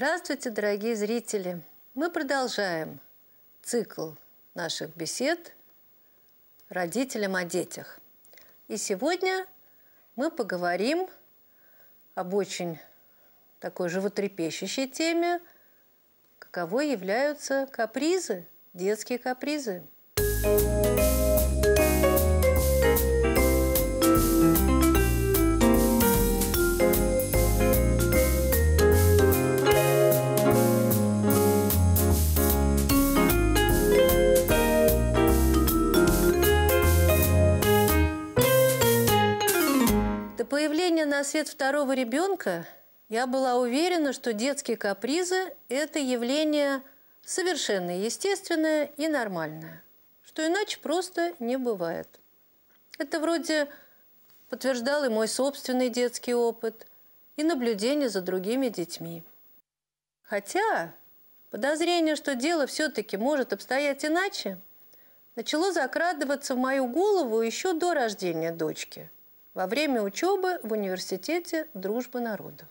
Здравствуйте, дорогие зрители! Мы продолжаем цикл наших бесед родителям о детях. И сегодня мы поговорим об очень такой животрепещущей теме, каковой являются капризы, детские капризы. Музыка появления на свет второго ребенка я была уверена, что детские капризы – это явление совершенно естественное и нормальное, что иначе просто не бывает. Это вроде подтверждал и мой собственный детский опыт, и наблюдение за другими детьми. Хотя подозрение, что дело все-таки может обстоять иначе, начало закрадываться в мою голову еще до рождения дочки – во время учебы в университете дружбы народов.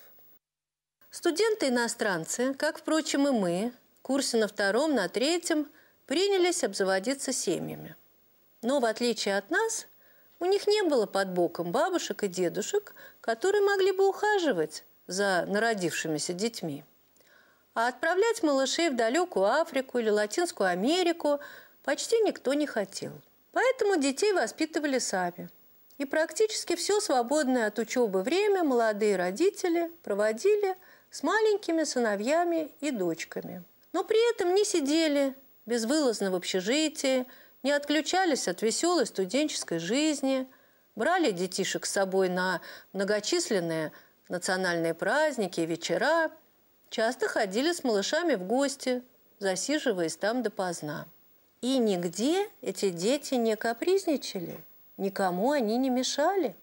Студенты-иностранцы, как, впрочем, и мы, в курсе на втором, на третьем, принялись обзаводиться семьями. Но, в отличие от нас, у них не было под боком бабушек и дедушек, которые могли бы ухаживать за народившимися детьми. А отправлять малышей в далекую Африку или Латинскую Америку почти никто не хотел. Поэтому детей воспитывали сами – и практически все свободное от учебы время молодые родители проводили с маленькими сыновьями и дочками. Но при этом не сидели безвылазно в общежитии, не отключались от веселой студенческой жизни, брали детишек с собой на многочисленные национальные праздники и вечера, часто ходили с малышами в гости, засиживаясь там допоздна. И нигде эти дети не капризничали, никому они не мешали.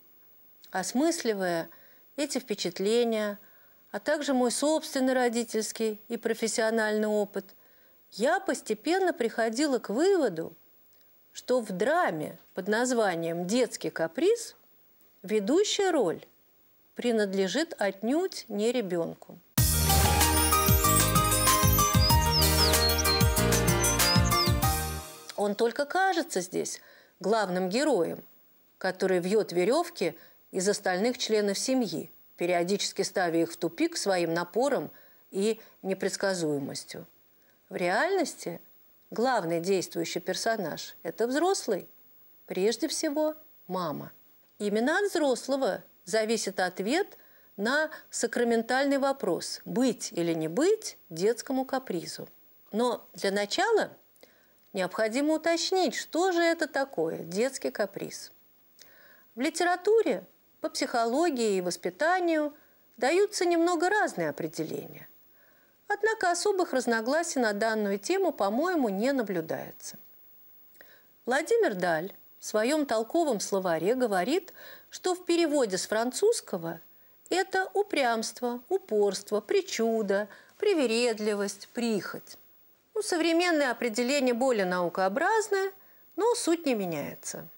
Осмысливая эти впечатления, а также мой собственный родительский и профессиональный опыт, я постепенно приходила к выводу, что в драме под названием «Детский каприз» ведущая роль принадлежит отнюдь не ребенку. Он только кажется здесь – главным героем, который вьет веревки из остальных членов семьи, периодически ставя их в тупик своим напором и непредсказуемостью. В реальности главный действующий персонаж – это взрослый, прежде всего мама. Именно от взрослого зависит ответ на сакраментальный вопрос – быть или не быть детскому капризу. Но для начала – необходимо уточнить, что же это такое детский каприз. В литературе по психологии и воспитанию даются немного разные определения. Однако особых разногласий на данную тему, по-моему, не наблюдается. Владимир Даль в своем толковом словаре говорит, что в переводе с французского это упрямство, упорство, причуда, привередливость, прихоть. Ну, современное определение более наукообразное, но суть не меняется.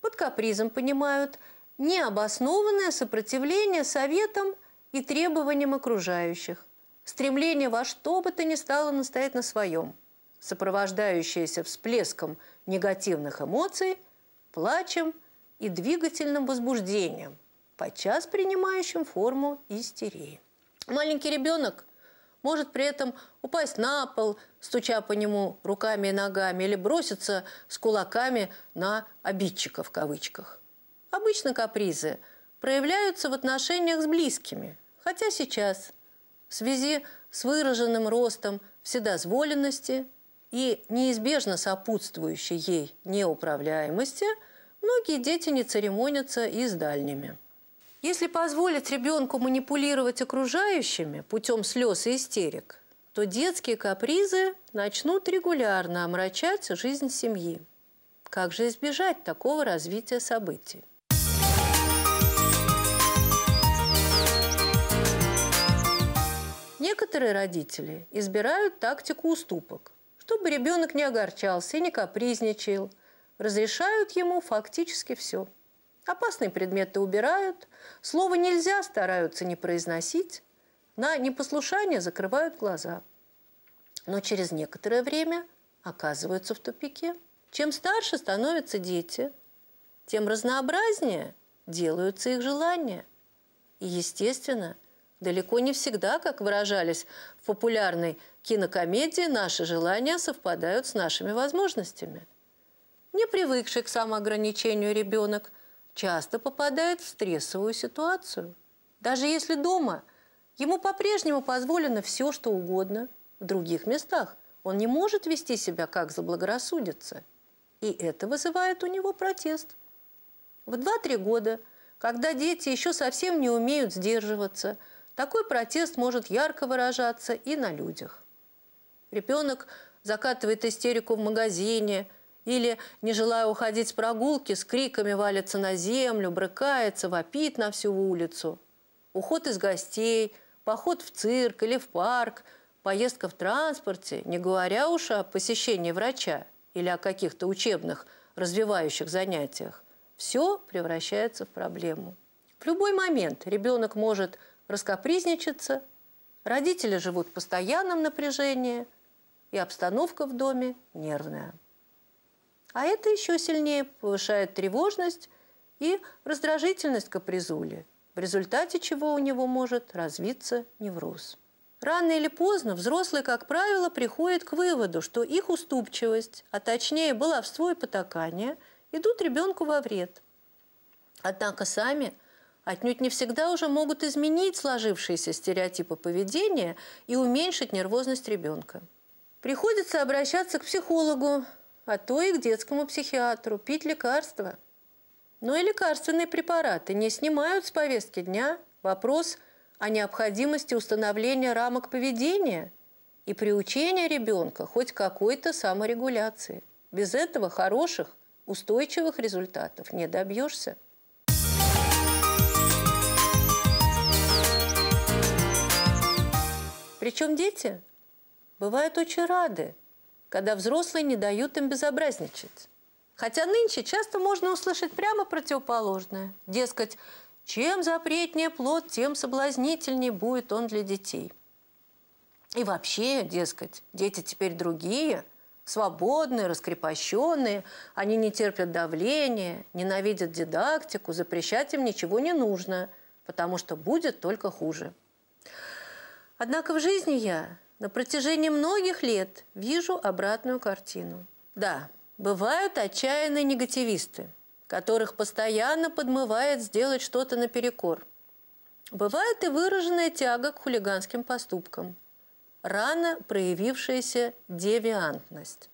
Под капризом понимают необоснованное сопротивление советам и требованиям окружающих, стремление во что бы то ни стало настоять на своем, сопровождающееся всплеском негативных эмоций, плачем и двигательным возбуждением, подчас принимающим форму истерии. Маленький ребенок может при этом упасть на пол, стуча по нему руками и ногами, или броситься с кулаками на «обидчика» в кавычках. Обычно капризы проявляются в отношениях с близкими, хотя сейчас в связи с выраженным ростом вседозволенности и неизбежно сопутствующей ей неуправляемости многие дети не церемонятся и с дальними. Если позволить ребенку манипулировать окружающими путем слез и истерик, то детские капризы начнут регулярно омрачать жизнь семьи. Как же избежать такого развития событий? Некоторые родители избирают тактику уступок, чтобы ребенок не огорчался и не капризничал, разрешают ему фактически все – Опасные предметы убирают, слово «нельзя» стараются не произносить, на непослушание закрывают глаза. Но через некоторое время оказываются в тупике. Чем старше становятся дети, тем разнообразнее делаются их желания. И, естественно, далеко не всегда, как выражались в популярной кинокомедии, наши желания совпадают с нашими возможностями. Не привыкший к самоограничению ребенок – часто попадает в стрессовую ситуацию. Даже если дома ему по-прежнему позволено все, что угодно, в других местах он не может вести себя как заблагорассудится. И это вызывает у него протест. В 2-3 года, когда дети еще совсем не умеют сдерживаться, такой протест может ярко выражаться и на людях. Ребенок закатывает истерику в магазине – или, не желая уходить с прогулки, с криками валится на землю, брыкается, вопит на всю улицу. Уход из гостей, поход в цирк или в парк, поездка в транспорте, не говоря уж о посещении врача или о каких-то учебных развивающих занятиях, все превращается в проблему. В любой момент ребенок может раскопризничаться, родители живут в постоянном напряжении, и обстановка в доме нервная. А это еще сильнее повышает тревожность и раздражительность капризули, в результате чего у него может развиться невроз. Рано или поздно взрослые, как правило, приходят к выводу, что их уступчивость, а точнее баловство и потакание, идут ребенку во вред. Однако сами отнюдь не всегда уже могут изменить сложившиеся стереотипы поведения и уменьшить нервозность ребенка. Приходится обращаться к психологу, а то и к детскому психиатру, пить лекарства. Но ну и лекарственные препараты не снимают с повестки дня вопрос о необходимости установления рамок поведения и приучения ребенка хоть какой-то саморегуляции. Без этого хороших, устойчивых результатов не добьешься. Причем дети бывают очень рады когда взрослые не дают им безобразничать. Хотя нынче часто можно услышать прямо противоположное. Дескать, чем запретнее плод, тем соблазнительнее будет он для детей. И вообще, дескать, дети теперь другие, свободные, раскрепощенные, они не терпят давления, ненавидят дидактику, запрещать им ничего не нужно, потому что будет только хуже. Однако в жизни я на протяжении многих лет вижу обратную картину. Да, бывают отчаянные негативисты, которых постоянно подмывает сделать что-то наперекор. Бывает и выраженная тяга к хулиганским поступкам, рано проявившаяся девиантность.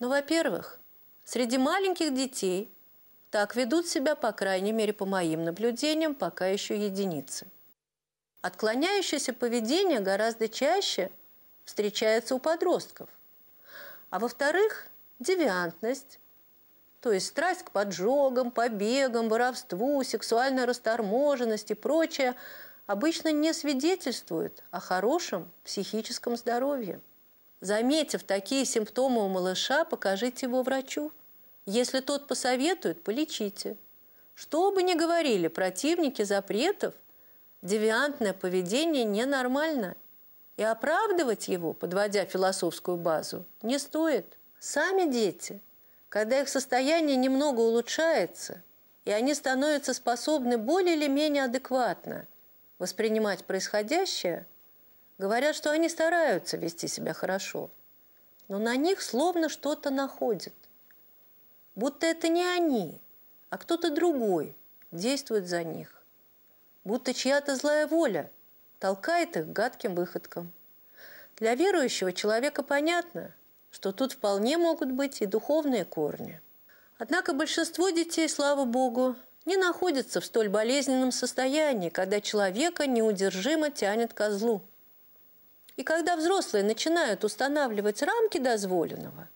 Но, во-первых, среди маленьких детей так ведут себя, по крайней мере, по моим наблюдениям, пока еще единицы. Отклоняющееся поведение гораздо чаще встречается у подростков. А во-вторых, девиантность, то есть страсть к поджогам, побегам, воровству, сексуальной расторможенности и прочее, обычно не свидетельствует о хорошем психическом здоровье. Заметив такие симптомы у малыша, покажите его врачу. Если тот посоветует, полечите. Что бы ни говорили противники запретов, девиантное поведение ненормально. И оправдывать его, подводя философскую базу, не стоит. Сами дети, когда их состояние немного улучшается, и они становятся способны более или менее адекватно воспринимать происходящее, говорят, что они стараются вести себя хорошо, но на них словно что-то находит. Будто это не они, а кто-то другой действует за них будто чья-то злая воля толкает их к гадким выходкам. Для верующего человека понятно, что тут вполне могут быть и духовные корни. Однако большинство детей, слава богу, не находятся в столь болезненном состоянии, когда человека неудержимо тянет ко злу. И когда взрослые начинают устанавливать рамки дозволенного,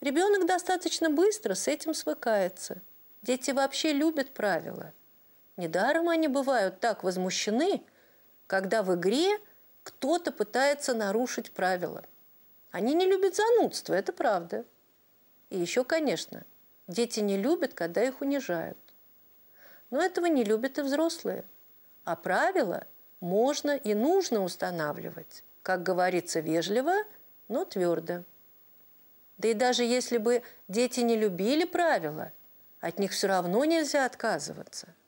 ребенок достаточно быстро с этим свыкается. Дети вообще любят правила – Недаром они бывают так возмущены, когда в игре кто-то пытается нарушить правила. Они не любят занудство, это правда. И еще, конечно, дети не любят, когда их унижают. Но этого не любят и взрослые. А правила можно и нужно устанавливать, как говорится, вежливо, но твердо. Да и даже если бы дети не любили правила, от них все равно нельзя отказываться –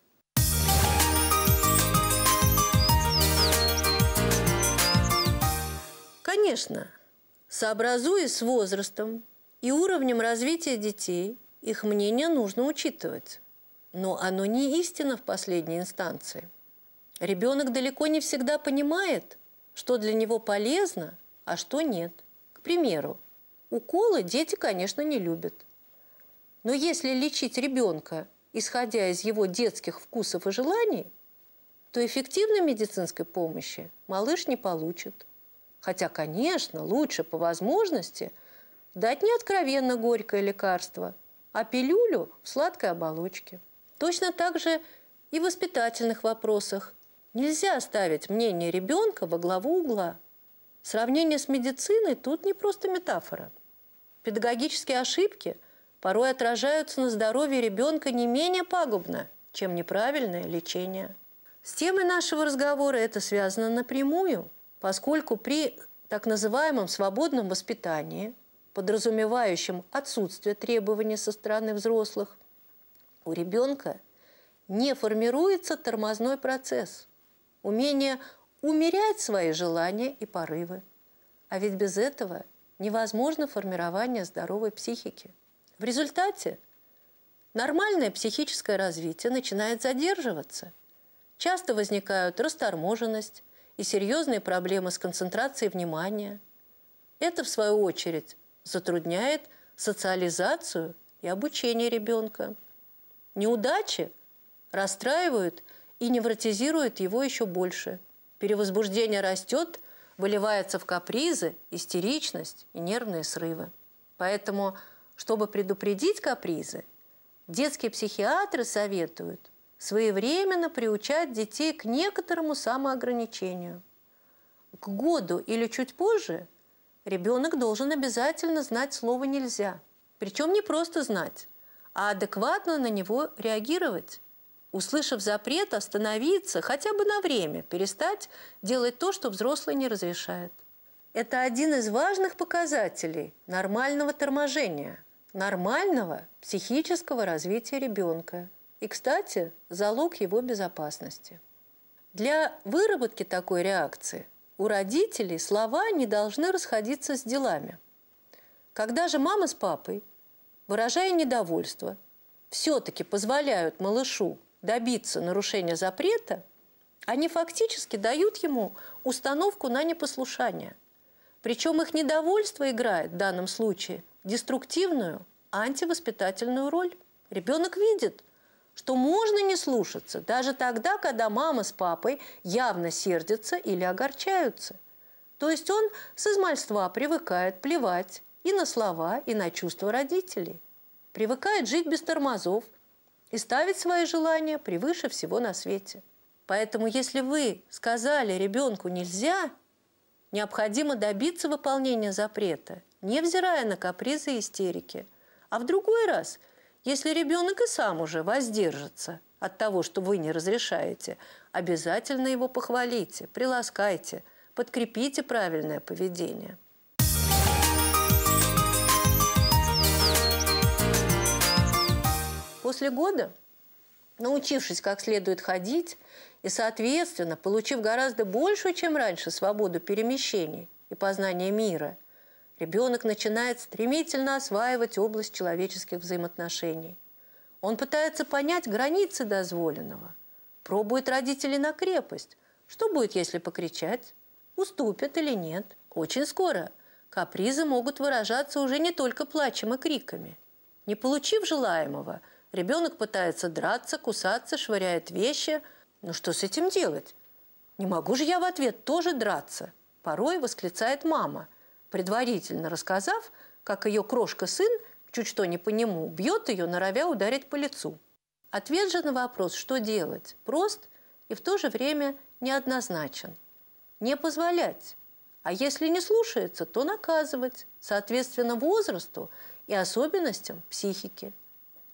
Конечно, сообразуясь с возрастом и уровнем развития детей, их мнение нужно учитывать. Но оно не истина в последней инстанции. Ребенок далеко не всегда понимает, что для него полезно, а что нет. К примеру, уколы дети, конечно, не любят. Но если лечить ребенка, исходя из его детских вкусов и желаний, то эффективной медицинской помощи малыш не получит. Хотя, конечно, лучше по возможности дать не откровенно горькое лекарство, а пилюлю в сладкой оболочке. Точно так же и в воспитательных вопросах. Нельзя ставить мнение ребенка во главу угла. Сравнение с медициной тут не просто метафора. Педагогические ошибки порой отражаются на здоровье ребенка не менее пагубно, чем неправильное лечение. С темой нашего разговора это связано напрямую – поскольку при так называемом свободном воспитании, подразумевающем отсутствие требований со стороны взрослых, у ребенка не формируется тормозной процесс, умение умерять свои желания и порывы. А ведь без этого невозможно формирование здоровой психики. В результате нормальное психическое развитие начинает задерживаться. Часто возникают расторможенность, и серьезные проблемы с концентрацией внимания. Это, в свою очередь, затрудняет социализацию и обучение ребенка. Неудачи расстраивают и невротизируют его еще больше. Перевозбуждение растет, выливается в капризы, истеричность и нервные срывы. Поэтому, чтобы предупредить капризы, детские психиатры советуют – своевременно приучать детей к некоторому самоограничению. К году или чуть позже ребенок должен обязательно знать слово «нельзя». Причем не просто знать, а адекватно на него реагировать. Услышав запрет, остановиться хотя бы на время, перестать делать то, что взрослый не разрешает. Это один из важных показателей нормального торможения, нормального психического развития ребенка – и, кстати, залог его безопасности. Для выработки такой реакции у родителей слова не должны расходиться с делами. Когда же мама с папой, выражая недовольство, все-таки позволяют малышу добиться нарушения запрета, они фактически дают ему установку на непослушание. Причем их недовольство играет в данном случае деструктивную, антивоспитательную роль. Ребенок видит, что можно не слушаться, даже тогда, когда мама с папой явно сердятся или огорчаются. То есть он с измальства привыкает плевать и на слова, и на чувства родителей. Привыкает жить без тормозов и ставить свои желания превыше всего на свете. Поэтому если вы сказали ребенку «нельзя», необходимо добиться выполнения запрета, невзирая на капризы и истерики. А в другой раз – если ребенок и сам уже воздержится от того, что вы не разрешаете, обязательно его похвалите, приласкайте, подкрепите правильное поведение. После года, научившись как следует ходить и, соответственно, получив гораздо большую, чем раньше, свободу перемещений и познания мира – ребенок начинает стремительно осваивать область человеческих взаимоотношений. Он пытается понять границы дозволенного, пробует родителей на крепость. Что будет, если покричать? Уступят или нет? Очень скоро капризы могут выражаться уже не только плачем и криками. Не получив желаемого, ребенок пытается драться, кусаться, швыряет вещи. Но ну что с этим делать? Не могу же я в ответ тоже драться? Порой восклицает мама – предварительно рассказав, как ее крошка-сын, чуть что не по нему, бьет ее, норовя ударить по лицу. Ответ же на вопрос, что делать, прост и в то же время неоднозначен. Не позволять. А если не слушается, то наказывать, соответственно, возрасту и особенностям психики.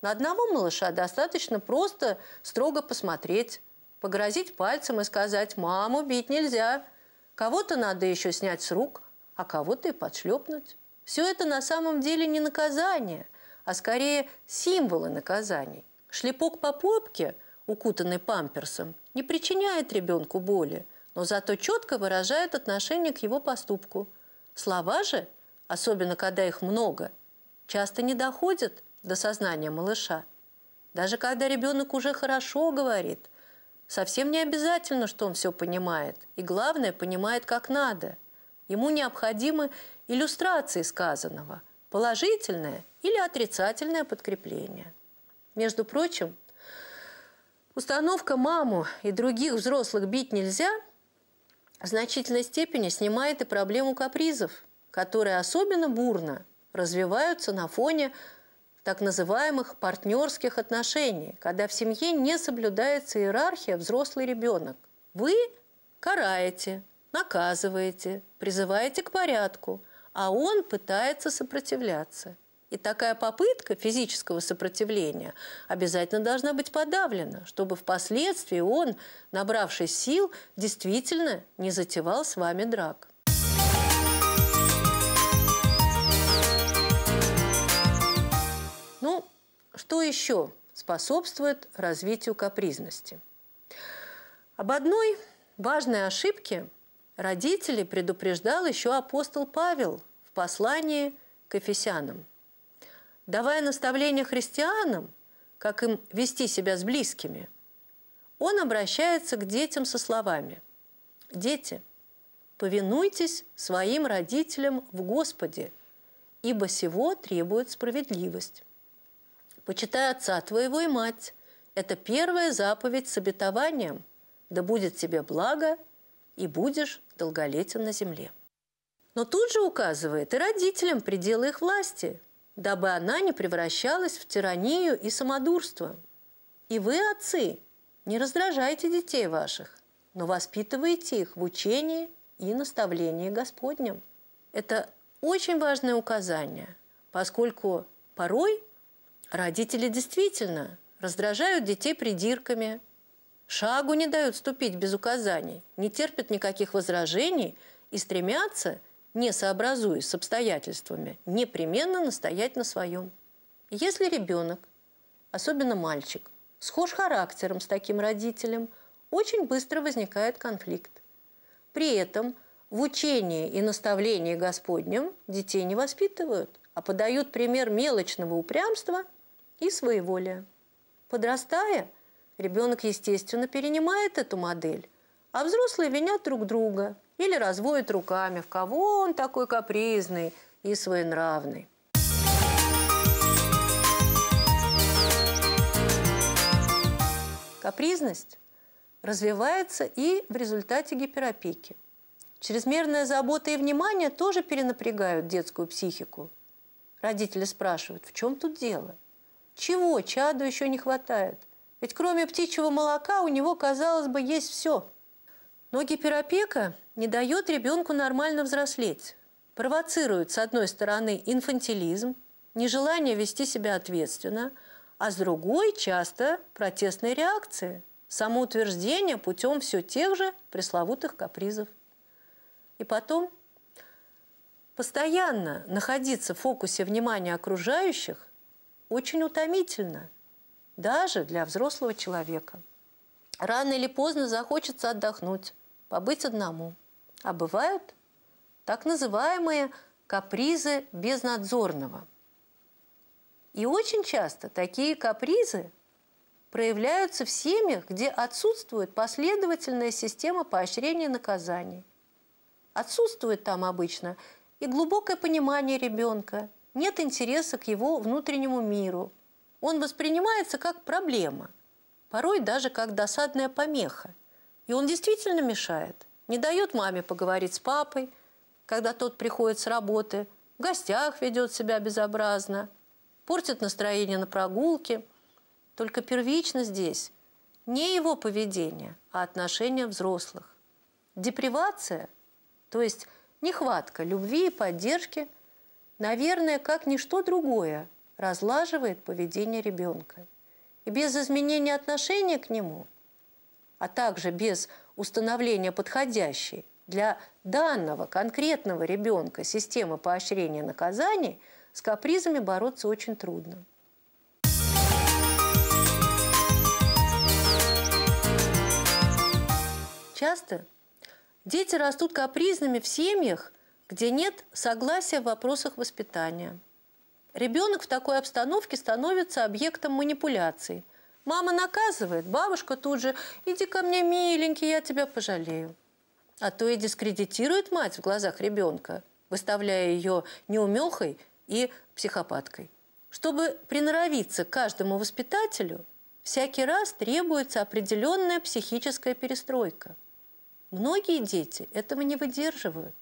На одного малыша достаточно просто строго посмотреть, погрозить пальцем и сказать «маму бить нельзя», кого-то надо еще снять с рук, а кого-то и подшлепнуть. Все это на самом деле не наказание, а скорее символы наказаний. Шлепок по попке, укутанный памперсом, не причиняет ребенку боли, но зато четко выражает отношение к его поступку. Слова же, особенно когда их много, часто не доходят до сознания малыша. Даже когда ребенок уже хорошо говорит, совсем не обязательно, что он все понимает. И главное, понимает как надо – Ему необходимы иллюстрации сказанного, положительное или отрицательное подкрепление. Между прочим, установка «маму и других взрослых бить нельзя» в значительной степени снимает и проблему капризов, которые особенно бурно развиваются на фоне так называемых партнерских отношений, когда в семье не соблюдается иерархия взрослый ребенок. Вы караете, наказываете, призываете к порядку, а он пытается сопротивляться. И такая попытка физического сопротивления обязательно должна быть подавлена, чтобы впоследствии он, набравший сил, действительно не затевал с вами драк. Ну, что еще способствует развитию капризности? Об одной важной ошибке Родителей предупреждал еще апостол Павел в послании к Ефесянам. Давая наставление христианам, как им вести себя с близкими, он обращается к детям со словами «Дети, повинуйтесь своим родителям в Господе, ибо сего требует справедливость. Почитай отца твоего и мать. Это первая заповедь с обетованием. Да будет тебе благо и будешь долголетен на земле. Но тут же указывает и родителям пределы их власти, дабы она не превращалась в тиранию и самодурство. И вы, отцы, не раздражайте детей ваших, но воспитывайте их в учении и наставлении Господнем. Это очень важное указание, поскольку порой родители действительно раздражают детей придирками – Шагу не дают ступить без указаний, не терпят никаких возражений и стремятся, не сообразуясь с обстоятельствами, непременно настоять на своем. Если ребенок, особенно мальчик, схож характером с таким родителем, очень быстро возникает конфликт. При этом в учении и наставлении Господнем детей не воспитывают, а подают пример мелочного упрямства и своеволия. Подрастая – Ребенок, естественно, перенимает эту модель, а взрослые винят друг друга или разводят руками, в кого он такой капризный и своенравный. Капризность развивается и в результате гиперопеки. Чрезмерная забота и внимание тоже перенапрягают детскую психику. Родители спрашивают, в чем тут дело? Чего чаду еще не хватает – ведь кроме птичьего молока у него, казалось бы, есть все. Но гиперопека не дает ребенку нормально взрослеть. Провоцирует, с одной стороны, инфантилизм, нежелание вести себя ответственно, а с другой – часто протестные реакции, самоутверждение путем все тех же пресловутых капризов. И потом постоянно находиться в фокусе внимания окружающих очень утомительно – даже для взрослого человека. Рано или поздно захочется отдохнуть, побыть одному. А бывают так называемые капризы безнадзорного. И очень часто такие капризы проявляются в семьях, где отсутствует последовательная система поощрения и наказаний. Отсутствует там обычно и глубокое понимание ребенка, нет интереса к его внутреннему миру – он воспринимается как проблема, порой даже как досадная помеха. И он действительно мешает. Не дает маме поговорить с папой, когда тот приходит с работы, в гостях ведет себя безобразно, портит настроение на прогулке. Только первично здесь не его поведение, а отношения взрослых. Депривация, то есть нехватка любви и поддержки, наверное, как ничто другое, разлаживает поведение ребенка. И без изменения отношения к нему, а также без установления подходящей для данного конкретного ребенка системы поощрения наказаний, с капризами бороться очень трудно. Часто дети растут капризными в семьях, где нет согласия в вопросах воспитания – Ребенок в такой обстановке становится объектом манипуляций. Мама наказывает, бабушка тут же «иди ко мне, миленький, я тебя пожалею». А то и дискредитирует мать в глазах ребенка, выставляя ее неумехой и психопаткой. Чтобы приноровиться к каждому воспитателю, всякий раз требуется определенная психическая перестройка. Многие дети этого не выдерживают.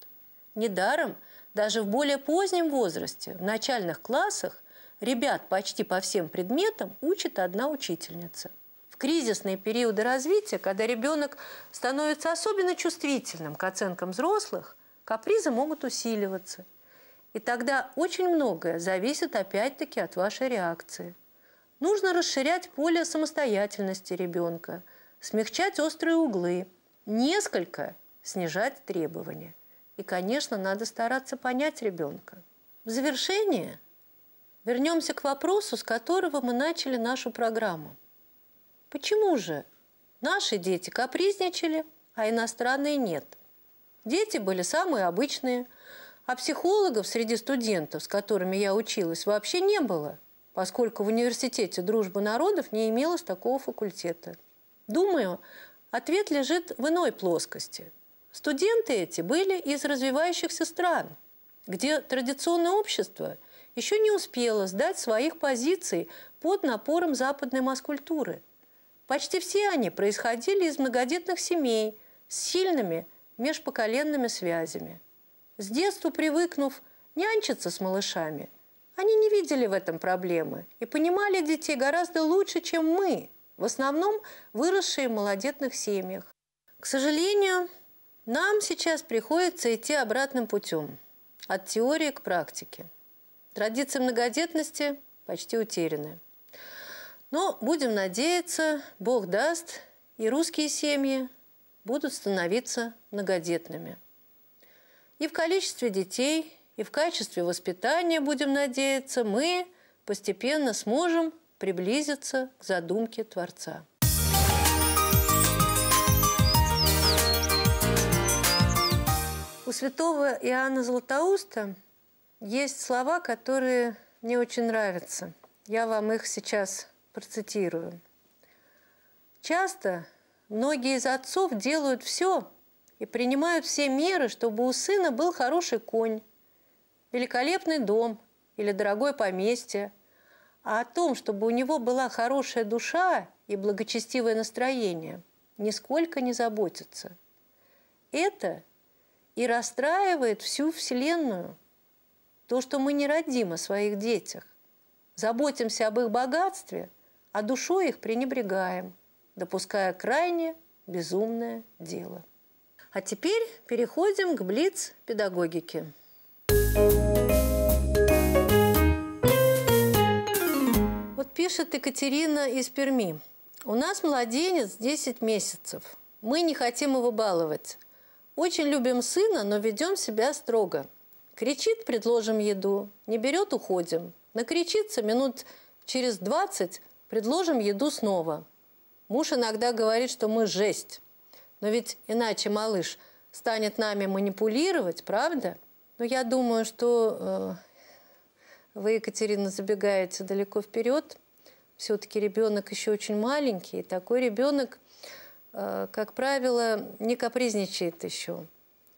Недаром – даже в более позднем возрасте, в начальных классах, ребят почти по всем предметам учит одна учительница. В кризисные периоды развития, когда ребенок становится особенно чувствительным к оценкам взрослых, капризы могут усиливаться. И тогда очень многое зависит опять-таки от вашей реакции. Нужно расширять поле самостоятельности ребенка, смягчать острые углы, несколько снижать требования. И, конечно, надо стараться понять ребенка. В завершение вернемся к вопросу, с которого мы начали нашу программу. Почему же наши дети капризничали, а иностранные нет? Дети были самые обычные, а психологов среди студентов, с которыми я училась, вообще не было, поскольку в университете дружбы народов не имелось такого факультета. Думаю, ответ лежит в иной плоскости – Студенты эти были из развивающихся стран, где традиционное общество еще не успело сдать своих позиций под напором западной маскультуры. Почти все они происходили из многодетных семей с сильными межпоколенными связями. С детства привыкнув нянчиться с малышами, они не видели в этом проблемы и понимали детей гораздо лучше, чем мы, в основном выросшие в малодетных семьях. К сожалению, нам сейчас приходится идти обратным путем, от теории к практике. Традиции многодетности почти утеряны. Но будем надеяться, Бог даст, и русские семьи будут становиться многодетными. И в количестве детей, и в качестве воспитания, будем надеяться, мы постепенно сможем приблизиться к задумке Творца. святого Иоанна Златоуста есть слова, которые мне очень нравятся. Я вам их сейчас процитирую. Часто многие из отцов делают все и принимают все меры, чтобы у сына был хороший конь, великолепный дом или дорогое поместье. А о том, чтобы у него была хорошая душа и благочестивое настроение, нисколько не заботятся. Это – и расстраивает всю Вселенную. То, что мы не родим о своих детях, заботимся об их богатстве, а душой их пренебрегаем, допуская крайне безумное дело. А теперь переходим к блиц-педагогике. Вот пишет Екатерина из Перми. У нас младенец 10 месяцев. Мы не хотим его баловать. Очень любим сына, но ведем себя строго. Кричит – предложим еду, не берет – уходим. Накричится минут через 20 – предложим еду снова. Муж иногда говорит, что мы жесть. Но ведь иначе малыш станет нами манипулировать, правда? Но ну, я думаю, что э, вы, Екатерина, забегаете далеко вперед. Все-таки ребенок еще очень маленький, и такой ребенок Э, как правило, не капризничает еще.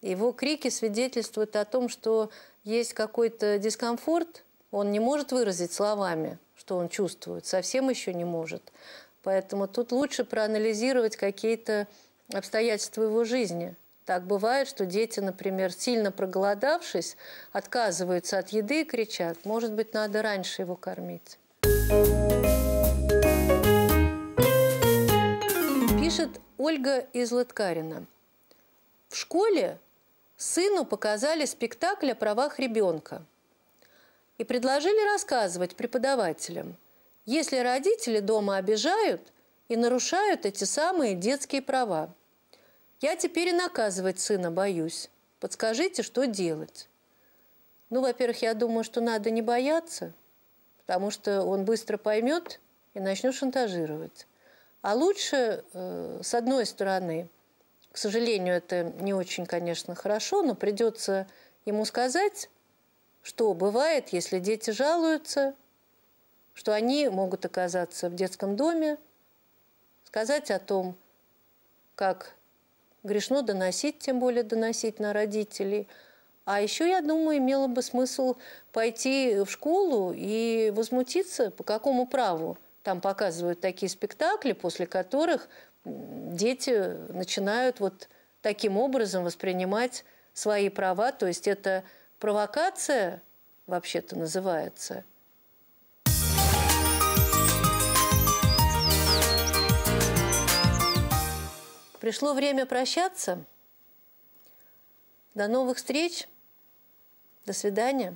Его крики свидетельствуют о том, что есть какой-то дискомфорт, он не может выразить словами, что он чувствует, совсем еще не может. Поэтому тут лучше проанализировать какие-то обстоятельства его жизни. Так бывает, что дети, например, сильно проголодавшись, отказываются от еды и кричат, может быть, надо раньше его кормить. Пишет Ольга из Латкарина. В школе сыну показали спектакль о правах ребенка и предложили рассказывать преподавателям, если родители дома обижают и нарушают эти самые детские права. Я теперь и наказывать сына боюсь. Подскажите, что делать? Ну, во-первых, я думаю, что надо не бояться, потому что он быстро поймет и начнет шантажировать. А лучше, э, с одной стороны, к сожалению, это не очень, конечно, хорошо, но придется ему сказать, что бывает, если дети жалуются, что они могут оказаться в детском доме, сказать о том, как грешно доносить, тем более доносить на родителей. А еще, я думаю, имело бы смысл пойти в школу и возмутиться, по какому праву – там показывают такие спектакли, после которых дети начинают вот таким образом воспринимать свои права. То есть это провокация вообще-то называется – Пришло время прощаться. До новых встреч. До свидания.